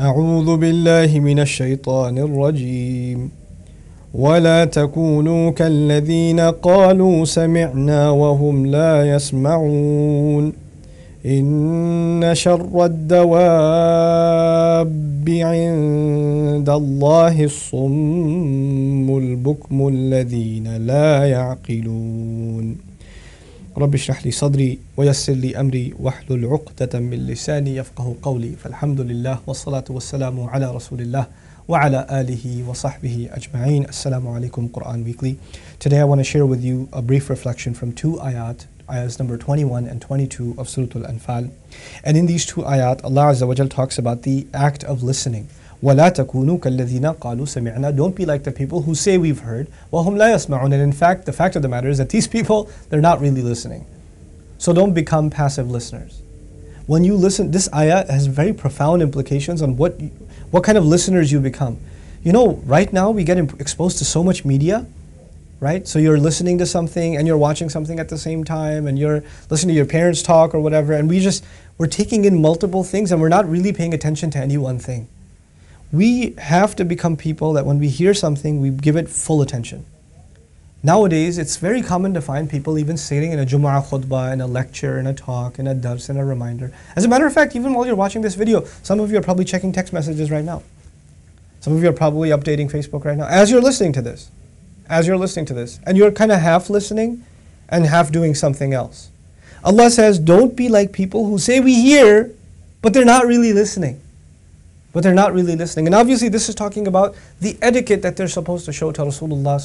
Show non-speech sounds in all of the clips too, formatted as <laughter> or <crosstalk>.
أعوذ بالله من الشيطان الرجيم ولا تكونوا كالذين قالوا سمعنا وهم لا يسمعون إن شر الدواب عند الله الصم البكم الذين لا يعقلون رب اشرح لي صدري ويسر لي أمري واحلل عقدة من لساني يفقه قولي فالحمد لله والصلاة والسلام على رسول الله وعلى آله وصحبه أجمعين السلام عليكم قرآن ويكلي. Today I want to share with you a brief reflection from two ayat ayahs number 21 and 22 of Surah Al-Anfal and in these two ayat Allah Azza wa Jal talks about the act of listening وَلَا تَكُونُوا كَالَّذِينَ قَالُوا سَمِعْنَا Don't be like the people who say we've heard. وَهُمْ لَا يَسْمَعُونَ And in fact, the fact of the matter is that these <laughs> people, they're not really listening. So don't become passive listeners. When you listen, this ayah has very profound implications on what, what kind of listeners you become. You know, right now we get exposed to so much media right? So you're listening to something and you're watching something at the same time and you're listening to your parents talk or whatever and we just we're taking in multiple things and we're not really paying attention to any one thing we have to become people that when we hear something, we give it full attention. Nowadays, it's very common to find people even sitting in a Jumu'ah khutbah, in a lecture, in a talk, in a dars, in a reminder. As a matter of fact, even while you're watching this video, some of you are probably checking text messages right now. Some of you are probably updating Facebook right now. As you're listening to this, as you're listening to this, and you're kind of half listening and half doing something else. Allah says, don't be like people who say we hear, but they're not really listening but they're not really listening. And obviously, this is talking about the etiquette that they're supposed to show to Rasulullah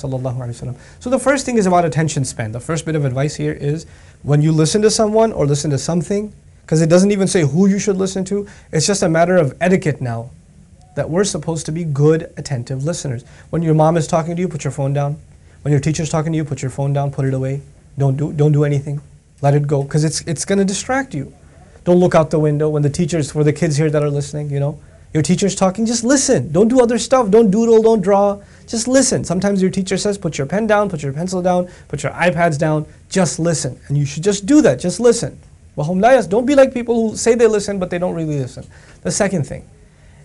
So the first thing is about attention span. The first bit of advice here is when you listen to someone or listen to something, because it doesn't even say who you should listen to. It's just a matter of etiquette now, that we're supposed to be good, attentive listeners. When your mom is talking to you, put your phone down. When your teacher's talking to you, put your phone down, put it away. Don't do don't do anything. Let it go, because it's it's going to distract you. Don't look out the window when the teachers for the kids here that are listening. You know your teacher's talking, just listen. Don't do other stuff. Don't doodle, don't draw. Just listen. Sometimes your teacher says, put your pen down, put your pencil down, put your iPads down. Just listen. And you should just do that. Just listen. Don't be like people who say they listen, but they don't really listen. The second thing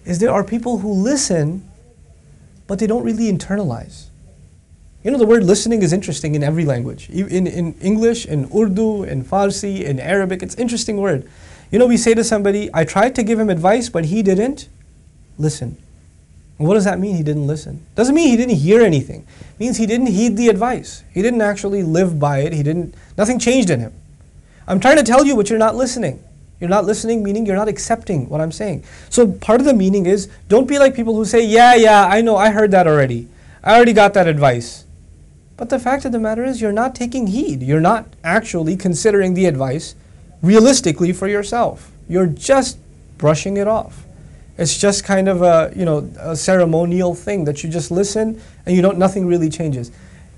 is there are people who listen, but they don't really internalize. You know, the word listening is interesting in every language. In, in English, in Urdu, in Farsi, in Arabic, it's an interesting word. You know, we say to somebody, I tried to give him advice, but he didn't listen. And what does that mean he didn't listen? Doesn't mean he didn't hear anything. It means he didn't heed the advice. He didn't actually live by it. He didn't nothing changed in him. I'm trying to tell you but you're not listening. You're not listening meaning you're not accepting what I'm saying. So part of the meaning is don't be like people who say, "Yeah, yeah, I know. I heard that already. I already got that advice." But the fact of the matter is you're not taking heed. You're not actually considering the advice realistically for yourself. You're just brushing it off. It's just kind of a, you know, a ceremonial thing that you just listen and you don't, nothing really changes.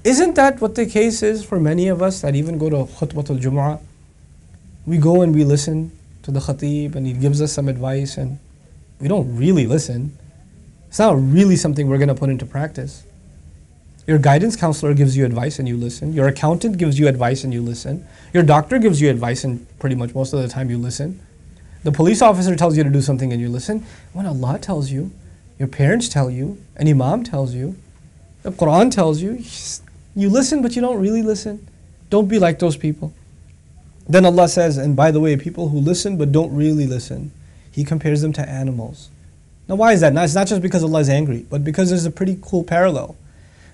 Isn't that what the case is for many of us that even go to khutbatul jumu'ah? We go and we listen to the khatib and he gives us some advice and we don't really listen. It's not really something we're going to put into practice. Your guidance counselor gives you advice and you listen. Your accountant gives you advice and you listen. Your doctor gives you advice and pretty much most of the time you listen. The police officer tells you to do something and you listen. When Allah tells you, your parents tell you, an imam tells you, the Quran tells you, you listen but you don't really listen. Don't be like those people. Then Allah says, and by the way, people who listen but don't really listen, He compares them to animals. Now, why is that? Now, it's not just because Allah is angry, but because there's a pretty cool parallel.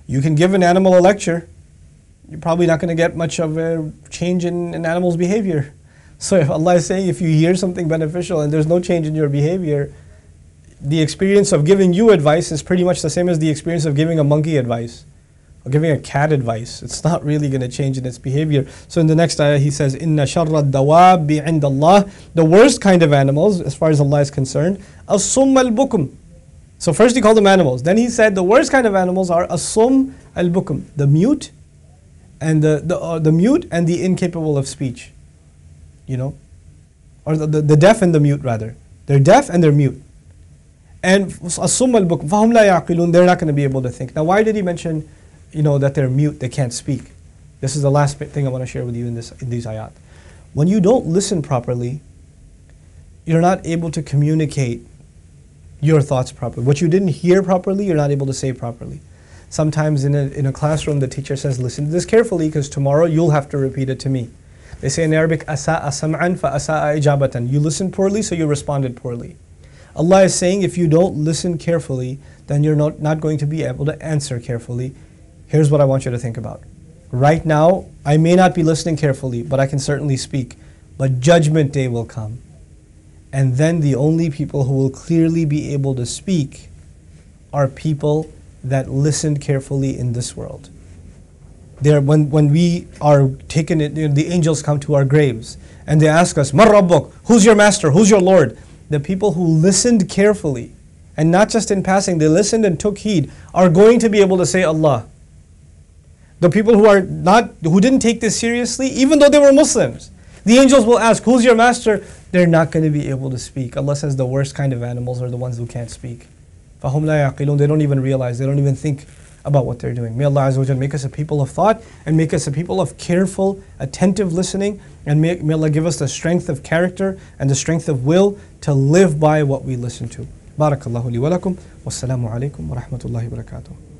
You can give an animal a lecture, you're probably not going to get much of a change in an animal's behavior. So if Allah is saying if you hear something beneficial and there's no change in your behavior, the experience of giving you advice is pretty much the same as the experience of giving a monkey advice or giving a cat advice. It's not really going to change in its behavior. So in the next ayah, he says, "Inna sharra dawabi indallah." The worst kind of animals, as far as Allah is concerned, asum al bukum. So first he called them animals. Then he said the worst kind of animals are asum al bukum, the mute, and the the, uh, the mute and the incapable of speech you know, or the, the, the deaf and the mute rather. They're deaf and they're mute. And al fahum la yaqilun, they're not going to be able to think. Now, why did he mention, you know, that they're mute, they can't speak? This is the last thing I want to share with you in this in these ayat. When you don't listen properly, you're not able to communicate your thoughts properly. What you didn't hear properly, you're not able to say properly. Sometimes in a, in a classroom, the teacher says, listen to this carefully because tomorrow you'll have to repeat it to me. They say in Arabic, asa'a sam'an fa asa'a ijabatan. You listened poorly, so you responded poorly. Allah is saying if you don't listen carefully, then you're not, not going to be able to answer carefully. Here's what I want you to think about. Right now, I may not be listening carefully, but I can certainly speak. But judgment day will come. And then the only people who will clearly be able to speak are people that listened carefully in this world when, when we are taken, you know, the angels come to our graves and they ask us, Mar who's your master? Who's your Lord? The people who listened carefully and not just in passing, they listened and took heed, are going to be able to say Allah. The people who are not who didn't take this seriously, even though they were Muslims, the angels will ask, Who's your master? They're not going to be able to speak. Allah says the worst kind of animals are the ones who can't speak. They don't even realize, they don't even think about what they're doing. May Allah Azza wa make us a people of thought and make us a people of careful, attentive listening. And may, may Allah give us the strength of character and the strength of will to live by what we listen to. li. Wa لي Wassalamu alaikum. Wa ورحمة الله وبركاته